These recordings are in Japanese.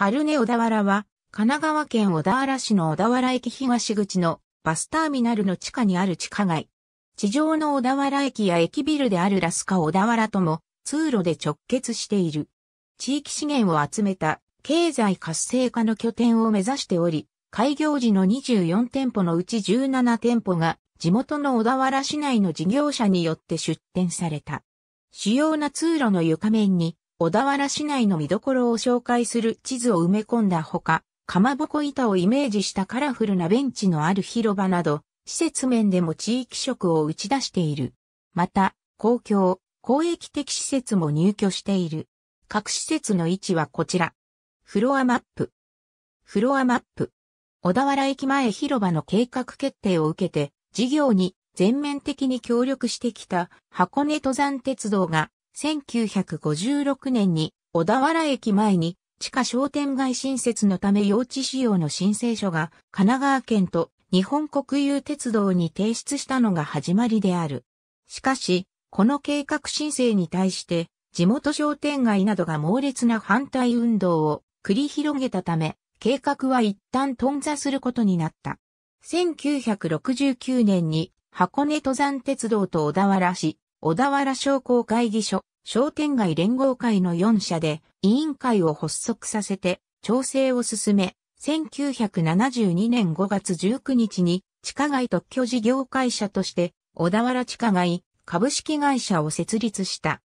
春根小田原は、神奈川県小田原市の小田原駅東口のバスターミナルの地下にある地下街。地上の小田原駅や駅ビルであるラスカ小田原とも通路で直結している。地域資源を集めた経済活性化の拠点を目指しており、開業時の24店舗のうち17店舗が地元の小田原市内の事業者によって出店された。主要な通路の床面に小田原市内の見どころを紹介する地図を埋め込んだほか、かまぼこ板をイメージしたカラフルなベンチのある広場など、施設面でも地域色を打ち出している。また、公共、公益的施設も入居している。各施設の位置はこちら。フロアマップ。フロアマップ。小田原駅前広場の計画決定を受けて、事業に全面的に協力してきた箱根登山鉄道が1956年に小田原駅前に地下商店街新設のため用地使用の申請書が神奈川県と日本国有鉄道に提出したのが始まりである。しかし、この計画申請に対して地元商店街などが猛烈な反対運動を繰り広げたため、計画は一旦頓挫することになった。1969年に箱根登山鉄道と小田原市、小田原商工会議所、商店街連合会の4社で委員会を発足させて調整を進め、1972年5月19日に地下街特許事業会社として小田原地下街株式会社を設立した。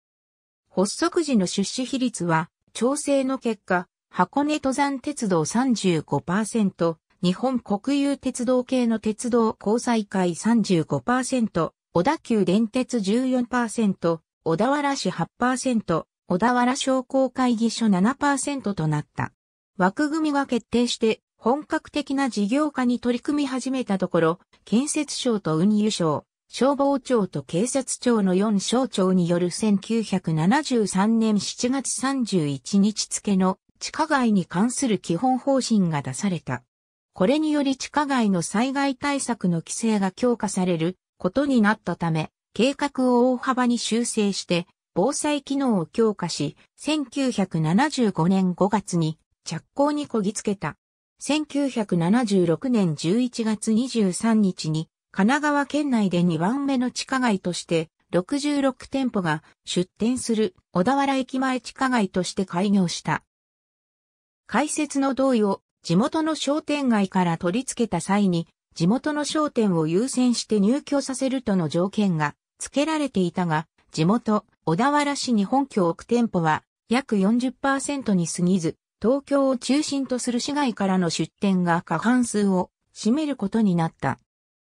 発足時の出資比率は調整の結果、箱根登山鉄道35%、日本国有鉄道系の鉄道交際会35%、小田急電鉄14%、小田原市8%、小田原商工会議所7%となった。枠組みが決定して本格的な事業化に取り組み始めたところ、建設省と運輸省、消防庁と警察庁の4省庁による1973年7月31日付の地下街に関する基本方針が出された。これにより地下街の災害対策の規制が強化されることになったため、計画を大幅に修正して、防災機能を強化し、1975年5月に着工にこぎつけた。1976年11月23日に、神奈川県内で2番目の地下街として、66店舗が出店する小田原駅前地下街として開業した。開設の同意を地元の商店街から取り付けた際に地元の商店を優先して入居させるとの条件が付けられていたが、地元、小田原市に本拠置く店舗は約40%に過ぎず、東京を中心とする市外からの出店が過半数を占めることになった。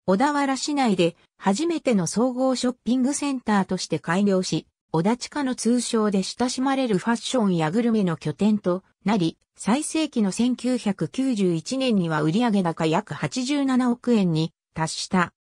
小田原市内で初めての総合ショッピングセンターとして開業し、小田地下の通称で親しまれるファッションやグルメの拠点となり、最盛期の1991年には売上高約87億円に達した。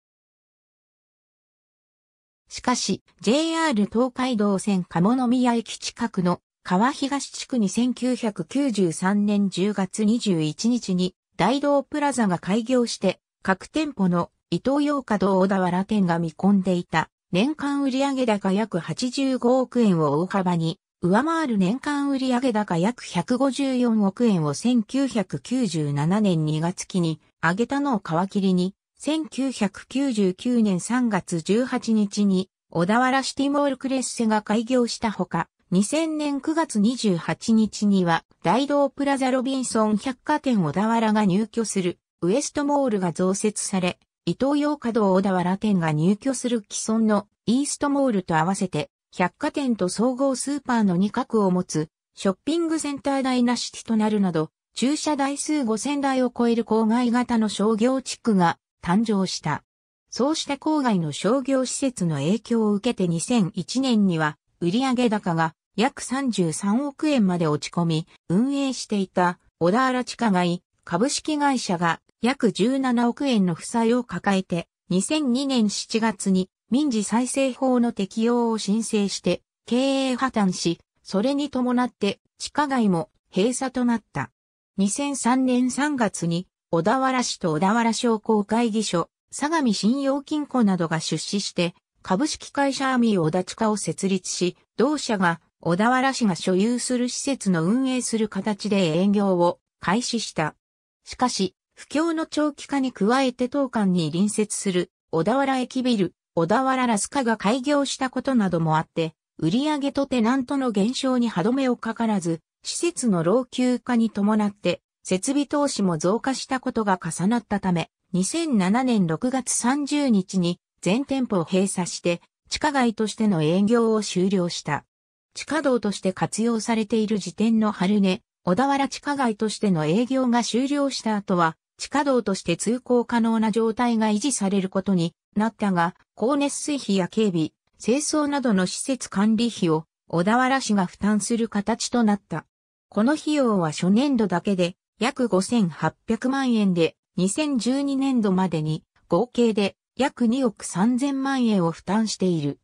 しかし、JR 東海道線鴨宮駅近くの川東地区に1993年10月21日に大道プラザが開業して、各店舗の伊東洋華道小田原店が見込んでいた年間売上高約85億円を大幅に上回る年間売上高約154億円を1997年2月期に上げたのを皮切りに、1999年3月18日に小田原シティモールクレッセが開業したほか、2000年9月28日には大道プラザロビンソン百貨店小田原が入居するウエストモールが増設され、伊東洋華堂小田原店が入居する既存のイーストモールと合わせて百貨店と総合スーパーの2角を持つ、ショッピングセンターダイナシティとなるなど、駐車台数5000台を超える郊外型の商業地区が誕生した。そうした郊外の商業施設の影響を受けて2001年には売上高が約33億円まで落ち込み、運営していた小田原地下街株式会社が約17億円の負債を抱えて2002年7月に民事再生法の適用を申請して、経営破綻し、それに伴って地下街も閉鎖となった。2003年3月に小田原市と小田原商工会議所、相模信用金庫などが出資して、株式会社アミー小田地下を設立し、同社が小田原市が所有する施設の運営する形で営業を開始した。しかし、不況の長期化に加えて当館に隣接する小田原駅ビル小田原ラスカが開業したことなどもあって、売上とテナントの減少に歯止めをかからず、施設の老朽化に伴って、設備投資も増加したことが重なったため、2007年6月30日に全店舗を閉鎖して、地下街としての営業を終了した。地下道として活用されている時点の春根、小田原地下街としての営業が終了した後は、地下道として通行可能な状態が維持されることになったが、光熱水費や警備、清掃などの施設管理費を小田原市が負担する形となった。この費用は初年度だけで約5800万円で2012年度までに合計で約2億3000万円を負担している。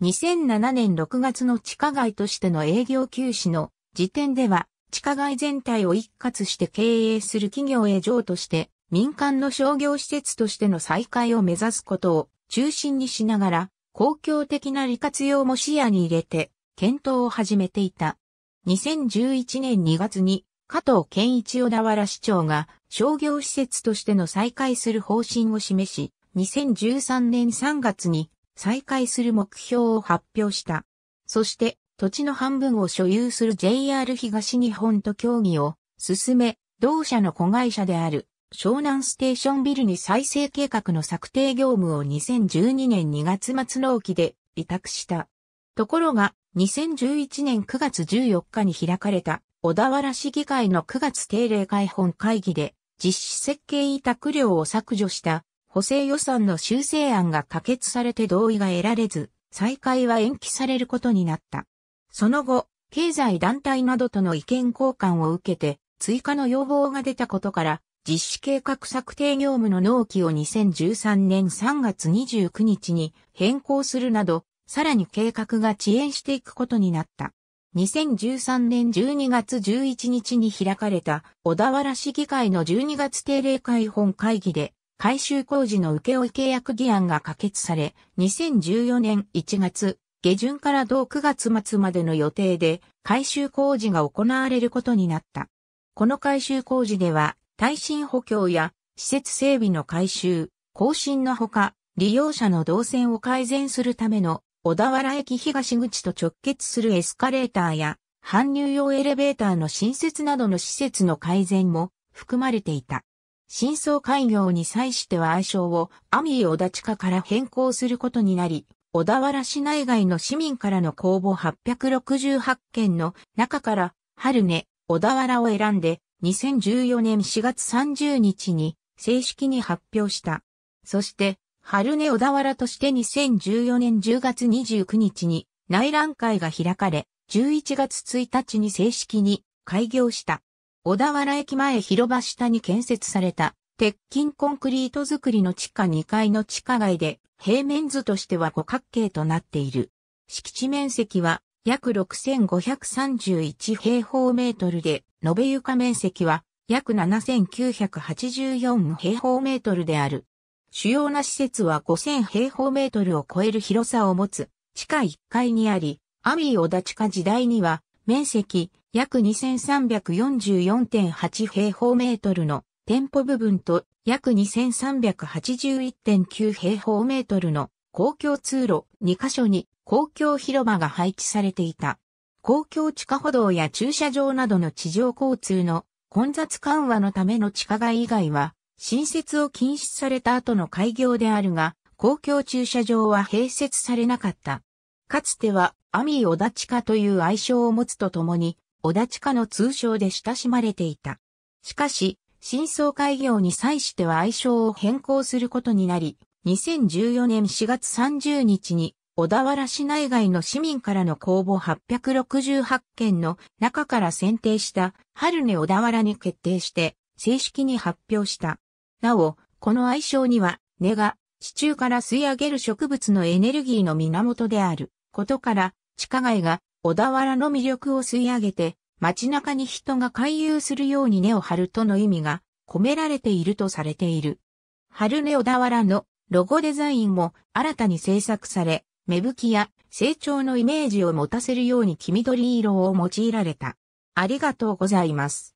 2007年6月の地下街としての営業休止の時点では地下街全体を一括して経営する企業へ譲渡して民間の商業施設としての再開を目指すことを中心にしながら、公共的な利活用も視野に入れて、検討を始めていた。2011年2月に、加藤健一小田原市長が商業施設としての再開する方針を示し、2013年3月に再開する目標を発表した。そして、土地の半分を所有する JR 東日本と協議を進め、同社の子会社である湘南ステーションビルに再生計画の策定業務を2012年2月末納期で委託した。ところが、2011年9月14日に開かれた小田原市議会の9月定例会本会議で実施設計委託料を削除した補正予算の修正案が可決されて同意が得られず、再開は延期されることになった。その後、経済団体などとの意見交換を受けて、追加の要望が出たことから、実施計画策定業務の納期を2013年3月29日に変更するなど、さらに計画が遅延していくことになった。2013年12月11日に開かれた小田原市議会の12月定例会本会議で改修工事の請負契約議案が可決され、2014年1月下旬から同9月末までの予定で改修工事が行われることになった。この改修工事では耐震補強や施設整備の改修、更新のほか、利用者の動線を改善するための小田原駅東口と直結するエスカレーターや搬入用エレベーターの新設などの施設の改善も含まれていた。新装開業に際しては愛称をアミー小田地下から変更することになり、小田原市内外の市民からの公募868件の中から、春ね小田原を選んで、2014年4月30日に正式に発表した。そして、春根小田原として2014年10月29日に内覧会が開かれ、11月1日に正式に開業した。小田原駅前広場下に建設された鉄筋コンクリート造りの地下2階の地下街で平面図としては五角形となっている。敷地面積は約6531平方メートルで、延べ床面積は約7984平方メートルである。主要な施設は5000平方メートルを超える広さを持つ地下1階にあり、アミーオダチカ時代には面積約2344.8平方メートルの店舗部分と約2381.9平方メートルの公共通路2カ所に公共広場が配置されていた。公共地下歩道や駐車場などの地上交通の混雑緩和のための地下街以外は、新設を禁止された後の開業であるが、公共駐車場は併設されなかった。かつては、アミー小田地下という愛称を持つとともに、小田地下の通称で親しまれていた。しかし、新装開業に際しては愛称を変更することになり、2014年4月30日に小田原市内外の市民からの公募868件の中から選定した春根小田原に決定して正式に発表した。なお、この愛称には根が地中から吸い上げる植物のエネルギーの源であることから地下街が小田原の魅力を吸い上げて街中に人が回遊するように根を張るとの意味が込められているとされている。春根小田原のロゴデザインも新たに制作され、芽吹きや成長のイメージを持たせるように黄緑色を用いられた。ありがとうございます。